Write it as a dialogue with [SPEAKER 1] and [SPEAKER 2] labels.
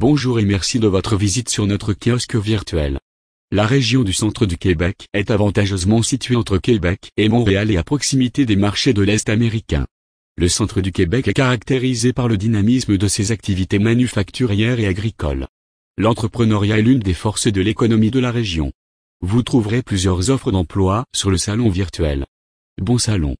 [SPEAKER 1] Bonjour et merci de votre visite sur notre kiosque virtuel. La région du centre du Québec est avantageusement située entre Québec et Montréal et à proximité des marchés de l'Est américain. Le centre du Québec est caractérisé par le dynamisme de ses activités manufacturières et agricoles. L'entrepreneuriat est l'une des forces de l'économie de la région. Vous trouverez plusieurs offres d'emploi sur le salon virtuel. Bon salon.